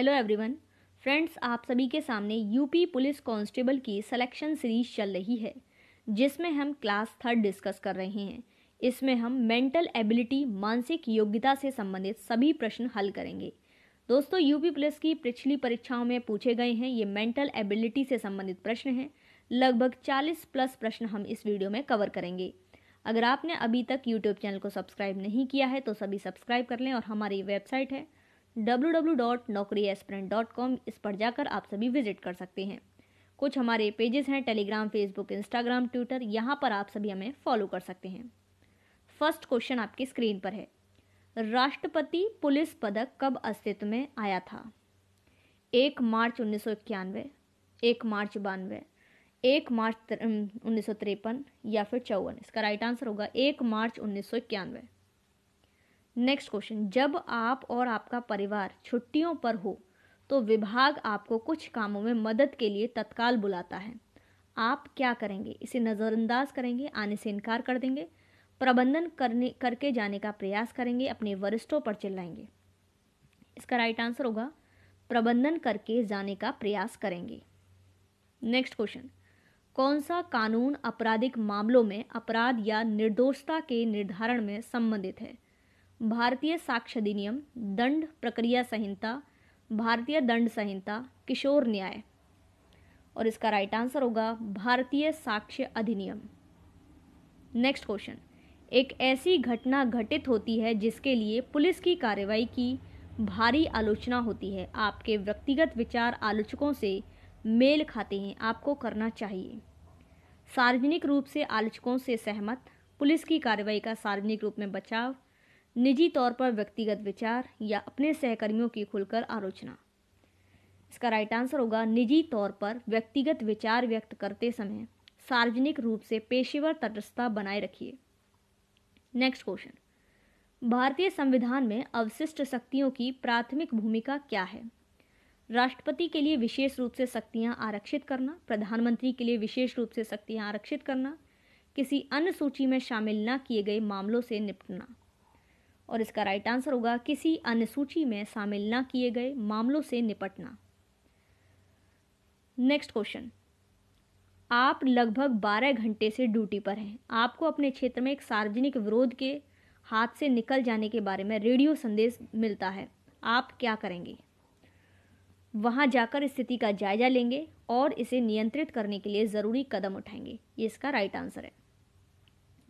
hello everyone friends आप सभी के सामने यूपी पुलिस कांस्टेबल की सिलेक्शन सीरीज चल रही है जिसमें हम क्लास थर्ड डिस्कस कर रहे हैं इसमें हम मेंटल एबिलिटी मानसिक योग्यता से संबंधित सभी प्रश्न हल करेंगे दोस्तों यूपी पुलिस की पिछली परीक्षाओं में पूछे गए हैं ये मेंटल एबिलिटी से संबंधित प्रश्न हैं लगभग 40 प्लस प्रश्न हम इस वीडियो में कवर करेंगे अगर आपने अभी तक यूट्यूब चैनल को सब्सक्राइब नहीं किया है तो सभी सब्सक्राइब कर लें और हमारी वेबसाइट है डब्ल्यू इस पर जाकर आप सभी विजिट कर सकते हैं कुछ हमारे पेजेस हैं टेलीग्राम फेसबुक इंस्टाग्राम ट्विटर यहाँ पर आप सभी हमें फॉलो कर सकते हैं फर्स्ट क्वेश्चन आपकी स्क्रीन पर है राष्ट्रपति पुलिस पदक कब अस्तित्व में आया था एक मार्च उन्नीस सौ इक्यानवे एक मार्च बानवे एक मार्च उन्नीस सौ तिरपन या फिर चौवन इसका राइट आंसर होगा एक मार्च उन्नीस सौ इक्यानवे नेक्स्ट क्वेश्चन जब आप और आपका परिवार छुट्टियों पर हो तो विभाग आपको कुछ कामों में मदद के लिए तत्काल बुलाता है आप क्या करेंगे इसे नज़रअंदाज करेंगे आने से इनकार कर देंगे प्रबंधन करने करके जाने का प्रयास करेंगे अपने वरिष्ठों पर चिल्लाएंगे इसका राइट आंसर होगा प्रबंधन करके जाने का प्रयास करेंगे नेक्स्ट क्वेश्चन कौन सा कानून आपराधिक मामलों में अपराध या निर्दोषता के निर्धारण में संबंधित है भारतीय साक्ष्य अधिनियम दंड प्रक्रिया संहिता भारतीय दंड संहिता किशोर न्याय और इसका राइट आंसर होगा भारतीय साक्ष्य अधिनियम नेक्स्ट क्वेश्चन एक ऐसी घटना घटित होती है जिसके लिए पुलिस की कार्रवाई की भारी आलोचना होती है आपके व्यक्तिगत विचार आलोचकों से मेल खाते हैं आपको करना चाहिए सार्वजनिक रूप से आलोचकों से सहमत पुलिस की कार्रवाई का सार्वजनिक रूप में बचाव निजी तौर पर व्यक्तिगत विचार या अपने सहकर्मियों की खुलकर आलोचना इसका राइट आंसर होगा निजी तौर पर व्यक्तिगत विचार व्यक्त करते समय सार्वजनिक रूप से पेशेवर तटस्थता बनाए रखिए नेक्स्ट क्वेश्चन भारतीय संविधान में अवशिष्ट शक्तियों की प्राथमिक भूमिका क्या है राष्ट्रपति के लिए विशेष रूप से शक्तियाँ आरक्षित करना प्रधानमंत्री के लिए विशेष रूप से शक्तियाँ आरक्षित करना किसी अन्य सूची में शामिल न किए गए मामलों से निपटना और इसका राइट आंसर होगा किसी अन्य सूची में शामिल न किए गए मामलों से निपटना नेक्स्ट क्वेश्चन आप लगभग 12 घंटे से ड्यूटी पर हैं आपको अपने क्षेत्र में एक सार्वजनिक विरोध के हाथ से निकल जाने के बारे में रेडियो संदेश मिलता है आप क्या करेंगे वहाँ जाकर स्थिति का जायजा लेंगे और इसे नियंत्रित करने के लिए ज़रूरी कदम उठाएंगे ये इसका राइट आंसर है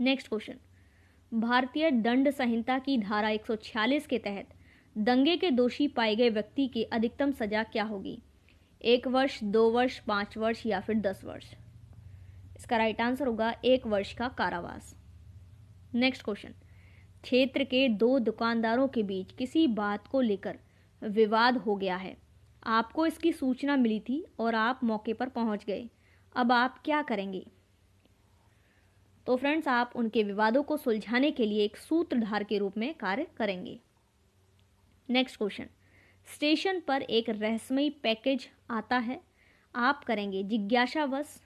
नेक्स्ट क्वेश्चन भारतीय दंड संहिता की धारा 146 के तहत दंगे के दोषी पाए गए व्यक्ति की अधिकतम सजा क्या होगी एक वर्ष दो वर्ष पाँच वर्ष या फिर दस वर्ष इसका राइट आंसर होगा एक वर्ष का कारावास नेक्स्ट क्वेश्चन क्षेत्र के दो दुकानदारों के बीच किसी बात को लेकर विवाद हो गया है आपको इसकी सूचना मिली थी और आप मौके पर पहुंच गए अब आप क्या करेंगे तो फ्रेंड्स आप उनके विवादों को सुलझाने के लिए एक सूत्रधार के रूप में कार्य करेंगे नेक्स्ट क्वेश्चन स्टेशन पर एक रहस्यमयी पैकेज आता है आप करेंगे जिज्ञासावश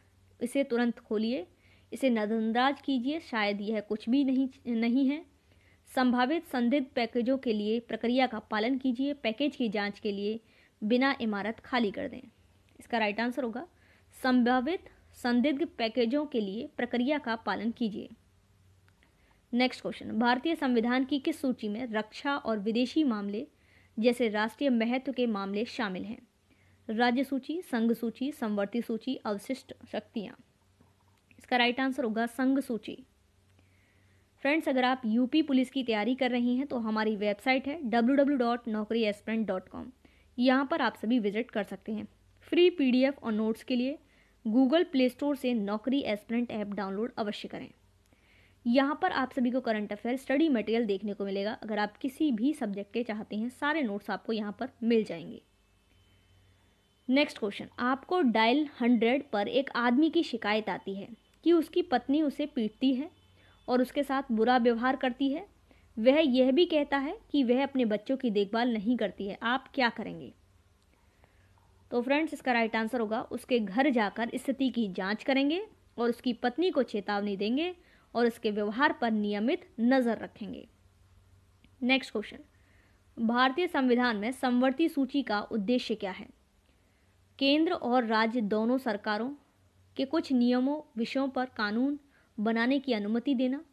इसे तुरंत खोलिए इसे नजरअंदाज कीजिए शायद यह कुछ भी नहीं नहीं है संभावित संदिग्ध पैकेजों के लिए प्रक्रिया का पालन कीजिए पैकेज की जांच के लिए बिना इमारत खाली कर दें इसका राइट आंसर होगा संभावित संदिग्ध पैकेजों के लिए प्रक्रिया का पालन कीजिए नेक्स्ट क्वेश्चन भारतीय संविधान की किस सूची में रक्षा और विदेशी मामले जैसे राष्ट्रीय महत्व के मामले शामिल हैं राज्य सूची संघ सूची संवर्ती सूची अवशिष्ट शक्तियाँ इसका राइट आंसर होगा संघ सूची फ्रेंड्स अगर आप यूपी पुलिस की तैयारी कर रही हैं तो हमारी वेबसाइट है W W dot Naukri aspirant dot com यहाँ पर आप सभी विजिट कर सकते हैं फ्री पीडीएफ और नोट्स के लिए गूगल प्ले स्टोर से नौकरी एस्परेंट ऐप डाउनलोड अवश्य करें यहाँ पर आप सभी को करंट अफेयर स्टडी मटेरियल देखने को मिलेगा अगर आप किसी भी सब्जेक्ट के चाहते हैं सारे नोट्स आपको यहाँ पर मिल जाएंगे नेक्स्ट क्वेश्चन आपको डायल हंड्रेड पर एक आदमी की शिकायत आती है कि उसकी पत्नी उसे पीटती है और उसके साथ बुरा व्यवहार करती है वह यह भी कहता है कि वह अपने बच्चों की देखभाल नहीं करती है आप क्या करेंगे तो फ्रेंड्स इसका राइट आंसर होगा उसके घर जाकर स्थिति की जांच करेंगे और उसकी पत्नी को चेतावनी देंगे और उसके व्यवहार पर नियमित नज़र रखेंगे नेक्स्ट क्वेश्चन भारतीय संविधान में संवर्ती सूची का उद्देश्य क्या है केंद्र और राज्य दोनों सरकारों के कुछ नियमों विषयों पर कानून बनाने की अनुमति देना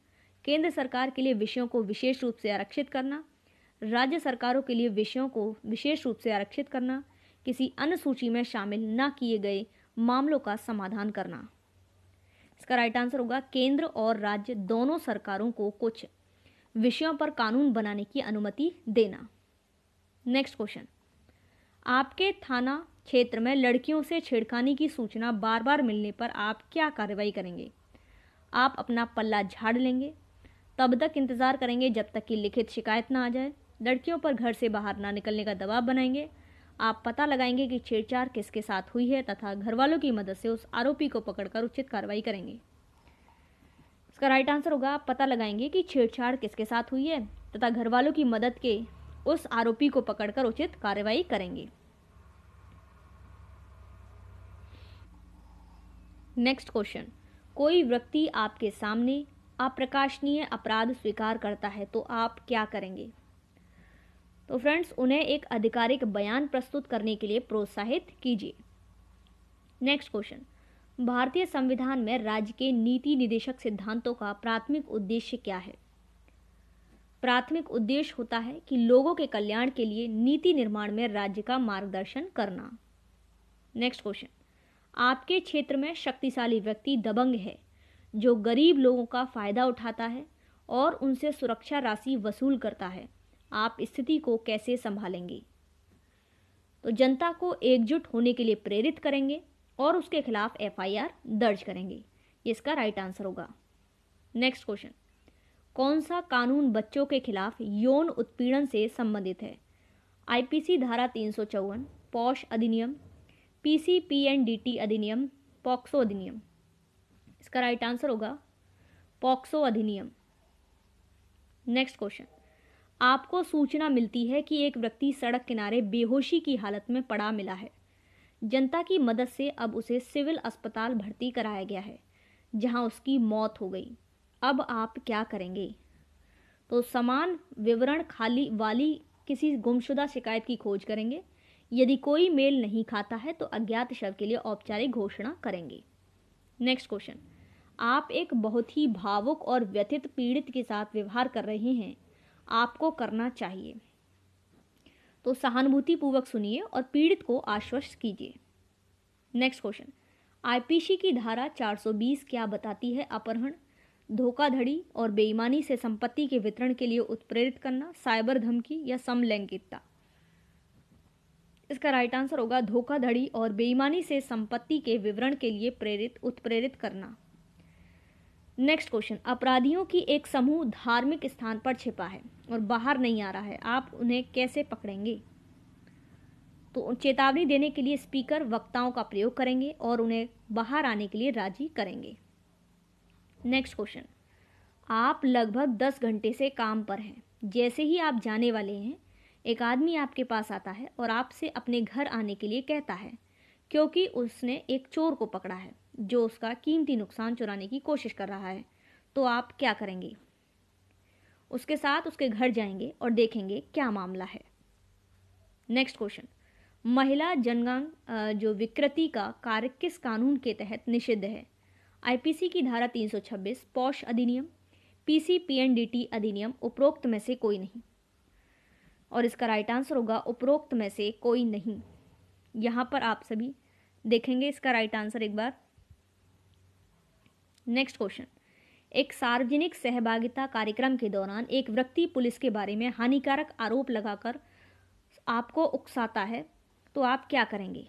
केंद्र सरकार के लिए विषयों को विशेष रूप से आरक्षित करना राज्य सरकारों के लिए विषयों को विशेष रूप से आरक्षित करना किसी अन्य सूची में शामिल न किए गए मामलों का समाधान करना इसका राइट आंसर होगा केंद्र और राज्य दोनों सरकारों को कुछ विषयों पर कानून बनाने की अनुमति देना नेक्स्ट क्वेश्चन आपके थाना क्षेत्र में लड़कियों से छेड़खानी की सूचना बार बार मिलने पर आप क्या कार्रवाई करेंगे आप अपना पल्ला झाड़ लेंगे तब तक इंतज़ार करेंगे जब तक कि लिखित शिकायत ना आ जाए लड़कियों पर घर से बाहर ना निकलने का दबाव बनाएंगे आप पता लगाएंगे कि छेड़छाड़ किसके साथ हुई है तथा घर वालों की मदद से उस आरोपी को पकड़कर उचित कार्रवाई करेंगे इसका राइट आंसर होगा आप पता लगाएंगे कि छेड़छाड़ किसके साथ हुई है तथा घर वालों की मदद के उस आरोपी को पकड़कर उचित कार्रवाई करेंगे नेक्स्ट क्वेश्चन कोई व्यक्ति आपके सामने अप्रकाशनीय अपराध स्वीकार करता है तो आप क्या करेंगे तो फ्रेंड्स उन्हें एक आधिकारिक बयान प्रस्तुत करने के लिए प्रोत्साहित कीजिए नेक्स्ट क्वेश्चन भारतीय संविधान में राज्य के नीति निदेशक सिद्धांतों का प्राथमिक उद्देश्य क्या है प्राथमिक उद्देश्य होता है कि लोगों के कल्याण के लिए नीति निर्माण में राज्य का मार्गदर्शन करना नेक्स्ट क्वेश्चन आपके क्षेत्र में शक्तिशाली व्यक्ति दबंग है जो गरीब लोगों का फायदा उठाता है और उनसे सुरक्षा राशि वसूल करता है आप स्थिति को कैसे संभालेंगे तो जनता को एकजुट होने के लिए प्रेरित करेंगे और उसके खिलाफ एफआईआर दर्ज करेंगे इसका राइट आंसर होगा नेक्स्ट क्वेश्चन कौन सा कानून बच्चों के खिलाफ यौन उत्पीड़न से संबंधित है आईपीसी धारा तीन सौ चौवन पौष अधिनियम पीसीपीएनडीटी अधिनियम पॉक्सो अधिनियम इसका राइट आंसर होगा पॉक्सो अधिनियम नेक्स्ट क्वेश्चन आपको सूचना मिलती है कि एक व्यक्ति सड़क किनारे बेहोशी की हालत में पड़ा मिला है जनता की मदद से अब उसे सिविल अस्पताल भर्ती कराया गया है जहां उसकी मौत हो गई अब आप क्या करेंगे तो समान विवरण खाली वाली किसी गुमशुदा शिकायत की खोज करेंगे यदि कोई मेल नहीं खाता है तो अज्ञात शव के लिए औपचारिक घोषणा करेंगे नेक्स्ट क्वेश्चन आप एक बहुत ही भावुक और व्यथित पीड़ित के साथ व्यवहार कर रहे हैं आपको करना चाहिए तो सहानुभूतिपूर्वक सुनिए और पीड़ित को आश्वस्त कीजिए नेक्स्ट क्वेश्चन आईपीसी की धारा 420 क्या बताती है अपहरण धोखाधड़ी और बेईमानी से संपत्ति के वितरण के लिए उत्प्रेरित करना साइबर धमकी या समलैंगिकता इसका राइट आंसर होगा धोखाधड़ी और बेईमानी से संपत्ति के विवरण के लिए प्रेरित उत्प्रेरित करना नेक्स्ट क्वेश्चन अपराधियों की एक समूह धार्मिक स्थान पर छिपा है और बाहर नहीं आ रहा है आप उन्हें कैसे पकड़ेंगे तो चेतावनी देने के लिए स्पीकर वक्ताओं का प्रयोग करेंगे और उन्हें बाहर आने के लिए राजी करेंगे नेक्स्ट क्वेश्चन आप लगभग दस घंटे से काम पर हैं जैसे ही आप जाने वाले हैं एक आदमी आपके पास आता है और आपसे अपने घर आने के लिए कहता है क्योंकि उसने एक चोर को पकड़ा है जो उसका कीमती नुकसान चुराने की कोशिश कर रहा है तो आप क्या करेंगे उसके साथ उसके घर जाएंगे और देखेंगे क्या मामला है नेक्स्ट क्वेश्चन महिला जनगण जो विकृति का कार्य किस कानून के तहत निषिद्ध है आईपीसी की धारा 326 पौष अधिनियम पीसीपीएनडीटी अधिनियम उपरोक्त में से कोई नहीं और इसका राइट आंसर होगा उपरोक्त में से कोई नहीं यहाँ पर आप सभी देखेंगे इसका राइट आंसर एक बार नेक्स्ट क्वेश्चन एक सार्वजनिक सहभागिता कार्यक्रम के दौरान एक व्यक्ति पुलिस के बारे में हानिकारक आरोप लगाकर आपको उकसाता है तो आप क्या करेंगे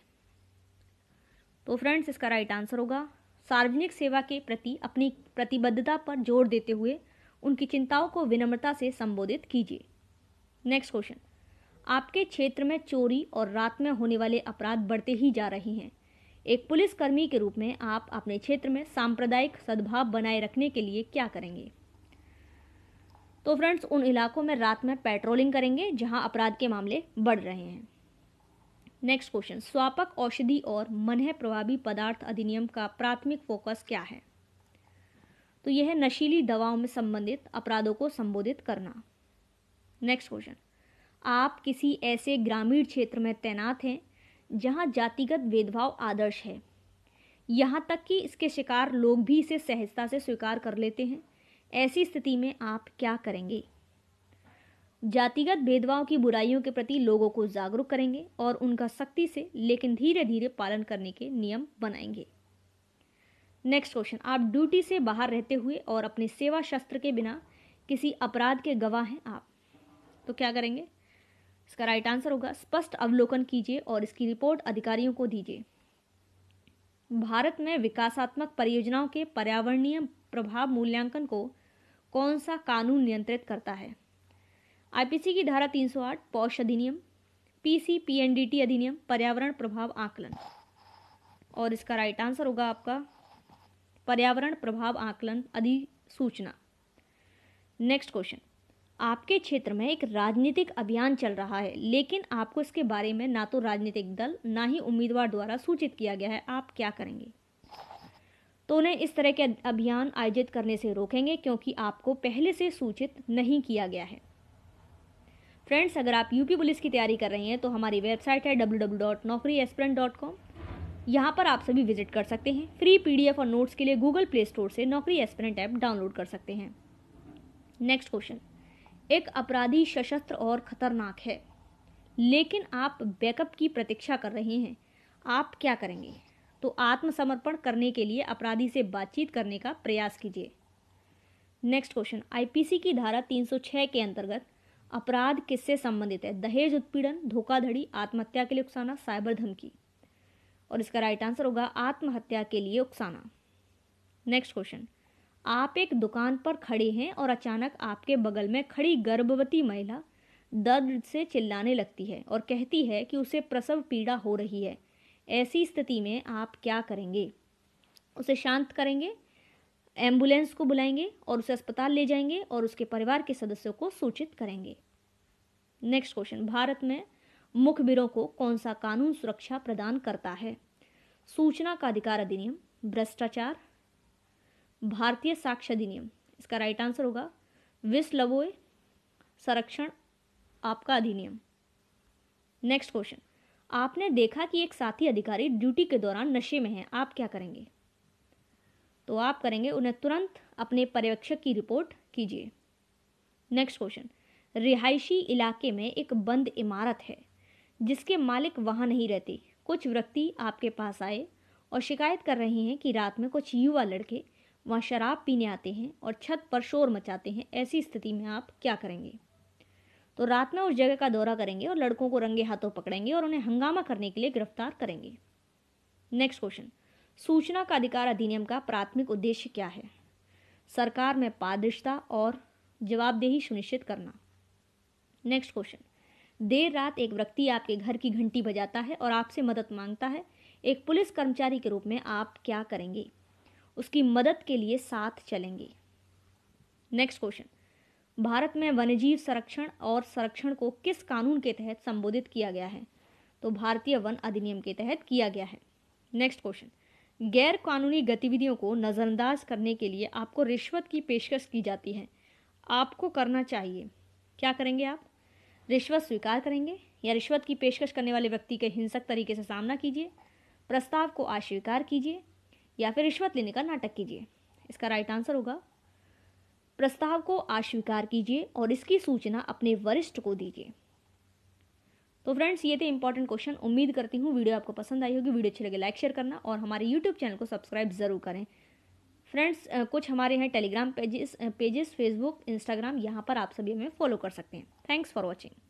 तो फ्रेंड्स इसका राइट आंसर होगा सार्वजनिक सेवा के प्रति अपनी प्रतिबद्धता पर जोर देते हुए उनकी चिंताओं को विनम्रता से संबोधित कीजिए नेक्स्ट क्वेश्चन आपके क्षेत्र में चोरी और रात में होने वाले अपराध बढ़ते ही जा रहे हैं एक पुलिसकर्मी के रूप में आप अपने क्षेत्र में सांप्रदायिक सद्भाव बनाए रखने के लिए क्या करेंगे तो फ्रेंड्स उन इलाकों में रात में पेट्रोलिंग करेंगे जहां अपराध के मामले बढ़ रहे हैं नेक्स्ट क्वेश्चन स्वापक औषधि और मनह प्रभावी पदार्थ अधिनियम का प्राथमिक फोकस क्या है तो यह है नशीली दवाओं में संबंधित अपराधों को संबोधित करना नेक्स्ट क्वेश्चन आप किसी ऐसे ग्रामीण क्षेत्र में तैनात हैं जहाँ जातिगत भेदभाव आदर्श है यहाँ तक कि इसके शिकार लोग भी इसे सहजता से स्वीकार कर लेते हैं ऐसी स्थिति में आप क्या करेंगे जातिगत भेदभाव की बुराइयों के प्रति लोगों को जागरूक करेंगे और उनका सख्ती से लेकिन धीरे धीरे पालन करने के नियम बनाएंगे नेक्स्ट क्वेश्चन आप ड्यूटी से बाहर रहते हुए और अपने सेवा शस्त्र के बिना किसी अपराध के गवाह हैं आप तो क्या करेंगे इसका राइट आंसर होगा स्पष्ट अवलोकन कीजिए और इसकी रिपोर्ट अधिकारियों को दीजिए भारत में विकासात्मक परियोजनाओं के पर्यावरणीय प्रभाव मूल्यांकन को कौन सा कानून नियंत्रित करता है आईपीसी की धारा 308 पौष अधिनियम पीसी पीएनडीटी अधिनियम पर्यावरण प्रभाव आकलन और इसका राइट आंसर होगा आपका पर्यावरण प्रभाव आकलन अधिसूचना नेक्स्ट क्वेश्चन आपके क्षेत्र में एक राजनीतिक अभियान चल रहा है लेकिन आपको इसके बारे में ना तो राजनीतिक दल ना ही उम्मीदवार द्वारा सूचित किया गया है आप क्या करेंगे तो उन्हें इस तरह के अभियान आयोजित करने से रोकेंगे क्योंकि आपको पहले से सूचित नहीं किया गया है फ्रेंड्स अगर आप यूपी पुलिस की तैयारी कर रहे हैं तो हमारी वेबसाइट है डब्ल्यू यहाँ पर आप सभी विजिट कर सकते हैं फ्री पीडीएफ और नोट्स के लिए गूगल प्ले स्टोर से नौकरी एस्पिरेंट ऐप डाउनलोड कर सकते हैं नेक्स्ट क्वेश्चन एक अपराधी सशस्त्र और खतरनाक है लेकिन आप बैकअप की प्रतीक्षा कर रहे हैं आप क्या करेंगे तो आत्मसमर्पण करने के लिए अपराधी से बातचीत करने का प्रयास कीजिए नेक्स्ट क्वेश्चन आईपीसी की धारा 306 के अंतर्गत अपराध किससे संबंधित है दहेज उत्पीड़न धोखाधड़ी आत्महत्या के लिए उकसाना साइबर धमकी और इसका राइट आंसर होगा आत्महत्या के लिए उकसाना नेक्स्ट क्वेश्चन आप एक दुकान पर खड़े हैं और अचानक आपके बगल में खड़ी गर्भवती महिला दर्द से चिल्लाने लगती है और कहती है कि उसे प्रसव पीड़ा हो रही है ऐसी स्थिति में आप क्या करेंगे उसे शांत करेंगे एम्बुलेंस को बुलाएंगे और उसे अस्पताल ले जाएंगे और उसके परिवार के सदस्यों को सूचित करेंगे नेक्स्ट क्वेश्चन भारत में मुखबिरों को कौन सा कानून सुरक्षा प्रदान करता है सूचना का अधिकार अधिनियम भ्रष्टाचार भारतीय साक्ष्य अधिनियम इसका राइट आंसर होगा विस्लवोय संरक्षण आपका अधिनियम नेक्स्ट क्वेश्चन आपने देखा कि एक साथी अधिकारी ड्यूटी के दौरान नशे में है आप क्या करेंगे तो आप करेंगे उन्हें तुरंत अपने पर्यवेक्षक की रिपोर्ट कीजिए नेक्स्ट क्वेश्चन रिहायशी इलाके में एक बंद इमारत है जिसके मालिक वहाँ नहीं रहते कुछ व्यक्ति आपके पास आए और शिकायत कर रहे हैं कि रात में कुछ युवा लड़के वहाँ शराब पीने आते हैं और छत पर शोर मचाते हैं ऐसी स्थिति में आप क्या करेंगे तो रात में उस जगह का दौरा करेंगे और लड़कों को रंगे हाथों पकड़ेंगे और उन्हें हंगामा करने के लिए गिरफ्तार करेंगे नेक्स्ट क्वेश्चन सूचना का अधिकार अधिनियम का प्राथमिक उद्देश्य क्या है सरकार में पारदर्शिता और जवाबदेही सुनिश्चित करना नेक्स्ट क्वेश्चन देर रात एक व्यक्ति आपके घर की घंटी बजाता है और आपसे मदद मांगता है एक पुलिस कर्मचारी के रूप में आप क्या करेंगे उसकी मदद के लिए साथ चलेंगे नेक्स्ट क्वेश्चन भारत में वन्यजीव संरक्षण और संरक्षण को किस कानून के तहत संबोधित किया गया है तो भारतीय वन अधिनियम के तहत किया गया है नेक्स्ट क्वेश्चन गैर कानूनी गतिविधियों को नज़रअंदाज करने के लिए आपको रिश्वत की पेशकश की जाती है आपको करना चाहिए क्या करेंगे आप रिश्वत स्वीकार करेंगे या रिश्वत की पेशकश करने वाले व्यक्ति के हिंसक तरीके से सामना कीजिए प्रस्ताव को अस्वीकार कीजिए या फिर रिश्वत लेने का नाटक कीजिए इसका राइट आंसर होगा प्रस्ताव को अस्वीकार कीजिए और इसकी सूचना अपने वरिष्ठ को दीजिए तो फ्रेंड्स ये थे इंपॉर्टेंट क्वेश्चन उम्मीद करती हूँ वीडियो आपको पसंद आई होगी वीडियो अच्छी लगे लाइक शेयर करना और हमारे यूट्यूब चैनल को सब्सक्राइब ज़रूर करें फ्रेंड्स कुछ हमारे हैं Telegram pages pages Facebook Instagram यहाँ पर आप सभी हमें फॉलो कर सकते हैं थैंक्स फॉर वॉचिंग